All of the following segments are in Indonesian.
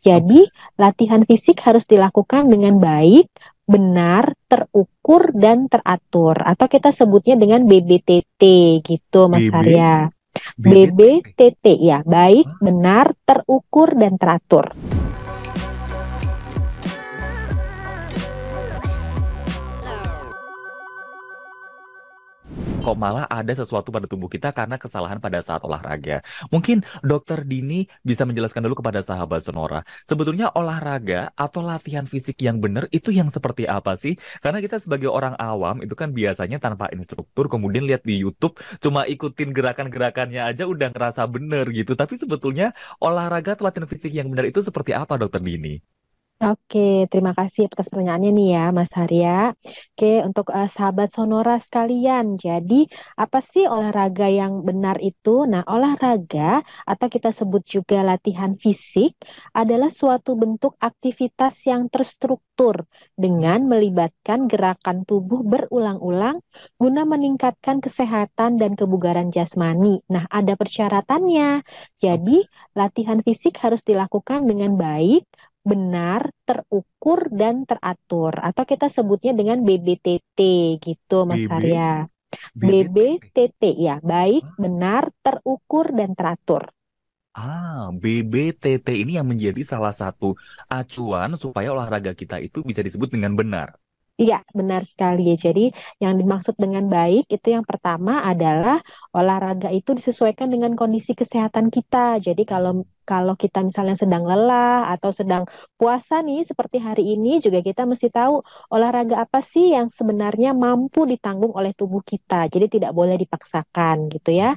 Jadi, latihan fisik harus dilakukan dengan baik, benar, terukur dan teratur atau kita sebutnya dengan BBTT gitu Mas BB. Arya. BBTT ya, baik, benar, terukur dan teratur. kok malah ada sesuatu pada tubuh kita karena kesalahan pada saat olahraga. Mungkin dokter Dini bisa menjelaskan dulu kepada sahabat Sonora, sebetulnya olahraga atau latihan fisik yang benar itu yang seperti apa sih? Karena kita sebagai orang awam itu kan biasanya tanpa instruktur kemudian lihat di YouTube cuma ikutin gerakan-gerakannya aja udah ngerasa benar gitu. Tapi sebetulnya olahraga atau latihan fisik yang benar itu seperti apa dokter Dini? Oke, terima kasih atas pertanyaannya nih ya, Mas Harya. Oke, untuk uh, sahabat Sonora sekalian, jadi apa sih olahraga yang benar itu? Nah, olahraga atau kita sebut juga latihan fisik adalah suatu bentuk aktivitas yang terstruktur dengan melibatkan gerakan tubuh berulang-ulang guna meningkatkan kesehatan dan kebugaran jasmani. Nah, ada persyaratannya. Jadi, latihan fisik harus dilakukan dengan baik benar, terukur dan teratur atau kita sebutnya dengan BBTT gitu Mas BB. Arya. BBTT ya, baik, benar, terukur dan teratur. Ah, BBTT ini yang menjadi salah satu acuan supaya olahraga kita itu bisa disebut dengan benar. Iya, benar sekali. Jadi, yang dimaksud dengan baik itu yang pertama adalah olahraga itu disesuaikan dengan kondisi kesehatan kita. Jadi, kalau kalau kita misalnya sedang lelah atau sedang puasa nih seperti hari ini juga kita mesti tahu olahraga apa sih yang sebenarnya mampu ditanggung oleh tubuh kita. Jadi, tidak boleh dipaksakan gitu ya.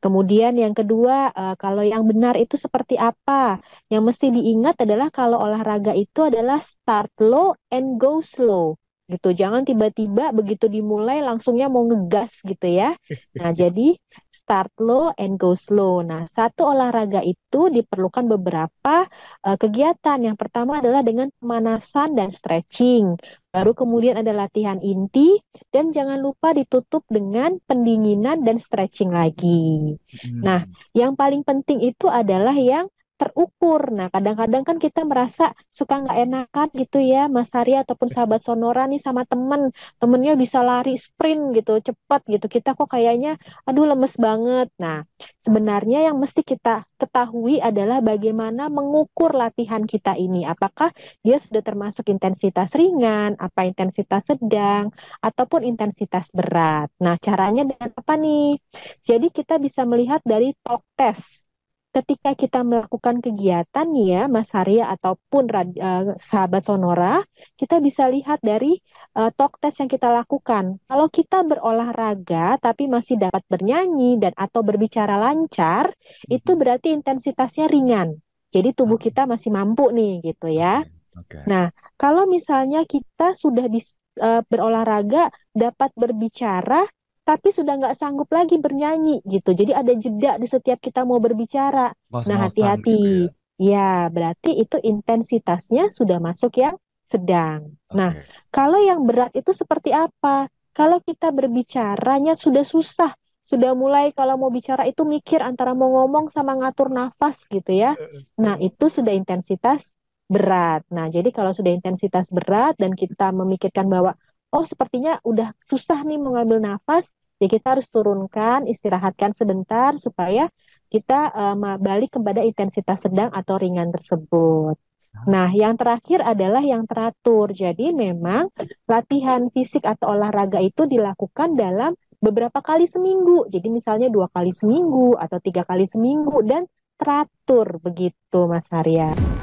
Kemudian yang kedua, eh, kalau yang benar itu seperti apa? Yang mesti diingat adalah kalau olahraga itu adalah start low and go slow gitu. Jangan tiba-tiba begitu dimulai langsungnya mau ngegas gitu ya. Nah, jadi start low and go slow. Nah, satu olahraga itu diperlukan beberapa uh, kegiatan. Yang pertama adalah dengan pemanasan dan stretching. Baru kemudian ada latihan inti dan jangan lupa ditutup dengan pendinginan dan stretching lagi. Hmm. Nah, yang paling penting itu adalah yang terukur. Nah, kadang-kadang kan kita merasa suka nggak enakan gitu ya, Mas Arya ataupun sahabat Sonora nih sama temen, temennya bisa lari sprint gitu, cepat gitu. Kita kok kayaknya, aduh lemes banget. Nah, sebenarnya yang mesti kita ketahui adalah bagaimana mengukur latihan kita ini. Apakah dia sudah termasuk intensitas ringan, apa intensitas sedang, ataupun intensitas berat. Nah, caranya dengan apa nih? Jadi kita bisa melihat dari talk test ketika kita melakukan kegiatan ya Mas Arya ataupun uh, sahabat Sonora, kita bisa lihat dari uh, talk test yang kita lakukan. Kalau kita berolahraga tapi masih dapat bernyanyi dan atau berbicara lancar, hmm. itu berarti intensitasnya ringan. Jadi tubuh kita masih mampu nih gitu ya. Okay. Nah, kalau misalnya kita sudah bisa uh, eh, berolahraga, dapat berbicara tapi sudah nggak sanggup lagi bernyanyi gitu. Jadi ada jeda di setiap kita mau berbicara. Mas nah hati-hati. Gitu ya. ya berarti itu intensitasnya sudah masuk yang sedang. Okay. Nah kalau yang berat itu seperti apa? Kalau kita berbicaranya sudah susah, sudah mulai kalau mau bicara itu mikir antara mau ngomong sama ngatur nafas gitu ya. Nah itu sudah intensitas berat. Nah jadi kalau sudah intensitas berat dan kita memikirkan bahwa oh sepertinya udah susah nih mengambil nafas, ya kita harus turunkan, istirahatkan sebentar supaya kita um, balik kepada intensitas sedang atau ringan tersebut. Nah, yang terakhir adalah yang teratur. Jadi memang latihan fisik atau olahraga itu dilakukan dalam beberapa kali seminggu. Jadi misalnya dua kali seminggu atau tiga kali seminggu dan teratur begitu, Mas Arya.